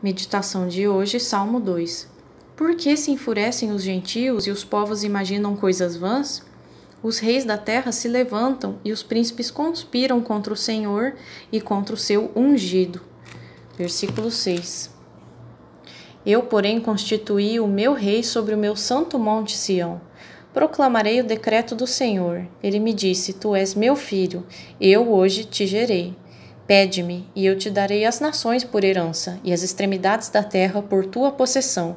Meditação de hoje, Salmo 2. Por que se enfurecem os gentios e os povos imaginam coisas vãs? Os reis da terra se levantam e os príncipes conspiram contra o Senhor e contra o seu ungido. Versículo 6. Eu, porém, constituí o meu rei sobre o meu santo monte Sião. Proclamarei o decreto do Senhor. Ele me disse: Tu és meu filho, eu hoje te gerei. Pede-me, e eu te darei as nações por herança, e as extremidades da terra por tua possessão.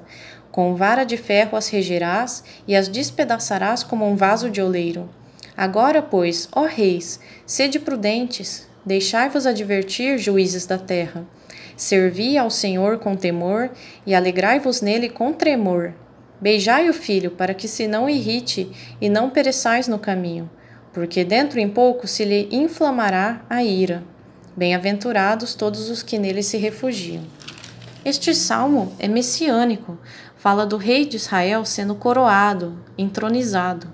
Com vara de ferro as regerás, e as despedaçarás como um vaso de oleiro. Agora, pois, ó reis, sede prudentes, deixai-vos advertir, juízes da terra. Servi ao Senhor com temor, e alegrai-vos nele com tremor. Beijai o filho, para que se não irrite, e não pereçais no caminho, porque dentro em pouco se lhe inflamará a ira Bem-aventurados todos os que nele se refugiam. Este salmo é messiânico, fala do rei de Israel sendo coroado, entronizado,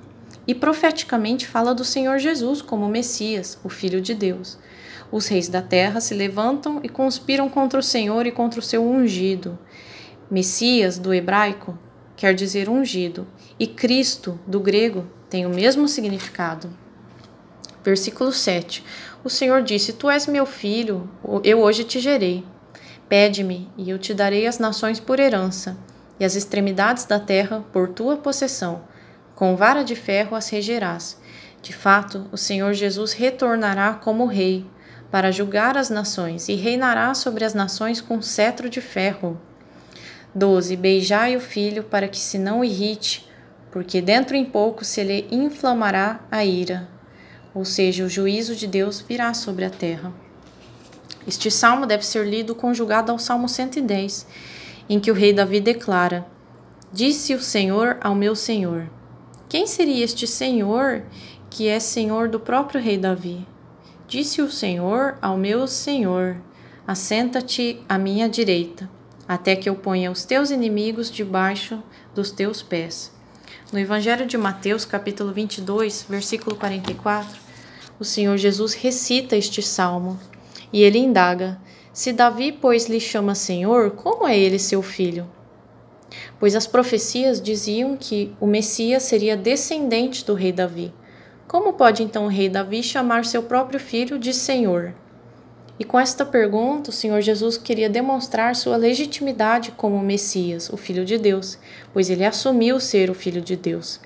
e profeticamente fala do Senhor Jesus como Messias, o Filho de Deus. Os reis da terra se levantam e conspiram contra o Senhor e contra o seu ungido. Messias, do hebraico, quer dizer ungido, e Cristo, do grego, tem o mesmo significado. Versículo 7. O Senhor disse: Tu és meu filho, eu hoje te gerei. Pede-me, e eu te darei as nações por herança, e as extremidades da terra por tua possessão. Com vara de ferro as regerás. De fato, o Senhor Jesus retornará como rei, para julgar as nações, e reinará sobre as nações com cetro de ferro. 12. Beijai o filho, para que se não irrite, porque dentro em pouco se lhe inflamará a ira ou seja, o juízo de Deus virá sobre a terra. Este salmo deve ser lido conjugado ao Salmo 110, em que o rei Davi declara: Disse o Senhor ao meu Senhor. Quem seria este Senhor que é Senhor do próprio rei Davi? Disse o Senhor ao meu Senhor: Assenta-te à minha direita, até que eu ponha os teus inimigos debaixo dos teus pés. No Evangelho de Mateus, capítulo 22, versículo 44, o Senhor Jesus recita este salmo e ele indaga: Se Davi, pois, lhe chama Senhor, como é ele seu filho? Pois as profecias diziam que o Messias seria descendente do rei Davi. Como pode então o rei Davi chamar seu próprio filho de Senhor? E com esta pergunta, o Senhor Jesus queria demonstrar sua legitimidade como Messias, o Filho de Deus, pois ele assumiu ser o Filho de Deus.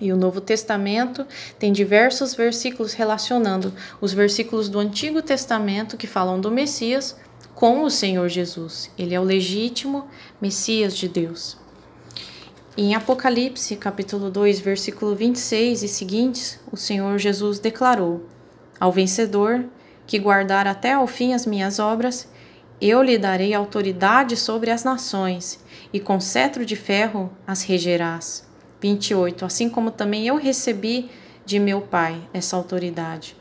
E o Novo Testamento tem diversos versículos relacionando os versículos do Antigo Testamento que falam do Messias com o Senhor Jesus. Ele é o legítimo Messias de Deus. Em Apocalipse, capítulo 2, versículo 26 e seguintes, o Senhor Jesus declarou: Ao vencedor, que guardar até ao fim as minhas obras, eu lhe darei autoridade sobre as nações, e com cetro de ferro as regerás. 28. Assim como também eu recebi de meu Pai essa autoridade.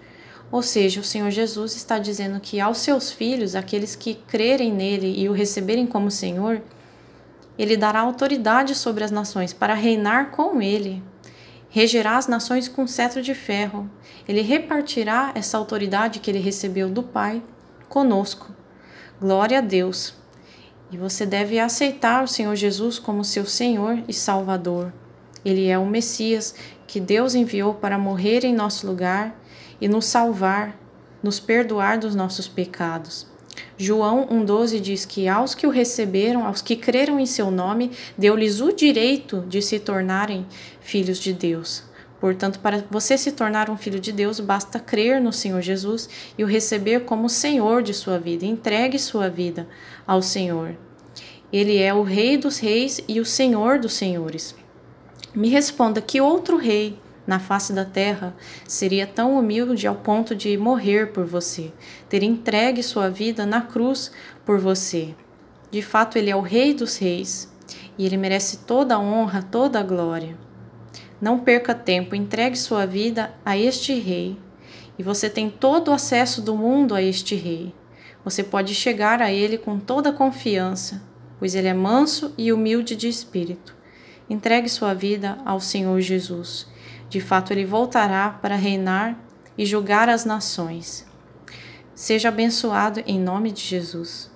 Ou seja, o Senhor Jesus está dizendo que aos seus filhos, aqueles que crerem nele e o receberem como Senhor, ele dará autoridade sobre as nações para reinar com ele. Regerá as nações com cetro de ferro. Ele repartirá essa autoridade que ele recebeu do Pai conosco. Glória a Deus. E você deve aceitar o Senhor Jesus como seu Senhor e Salvador. Ele é o Messias que Deus enviou para morrer em nosso lugar e nos salvar, nos perdoar dos nossos pecados. João 1,12 diz que aos que o receberam, aos que creram em seu nome, deu-lhes o direito de se tornarem filhos de Deus. Portanto, para você se tornar um filho de Deus, basta crer no Senhor Jesus e o receber como Senhor de sua vida. Entregue sua vida ao Senhor. Ele é o Rei dos Reis e o Senhor dos Senhores. Me responda que outro rei na face da terra seria tão humilde ao ponto de morrer por você, ter entregue sua vida na cruz por você. De fato, ele é o Rei dos Reis e ele merece toda a honra, toda a glória. Não perca tempo, entregue sua vida a este Rei e você tem todo o acesso do mundo a este Rei. Você pode chegar a ele com toda a confiança, pois ele é manso e humilde de espírito Entregue sua vida ao Senhor Jesus. De fato, ele voltará para reinar e julgar as nações. Seja abençoado em nome de Jesus.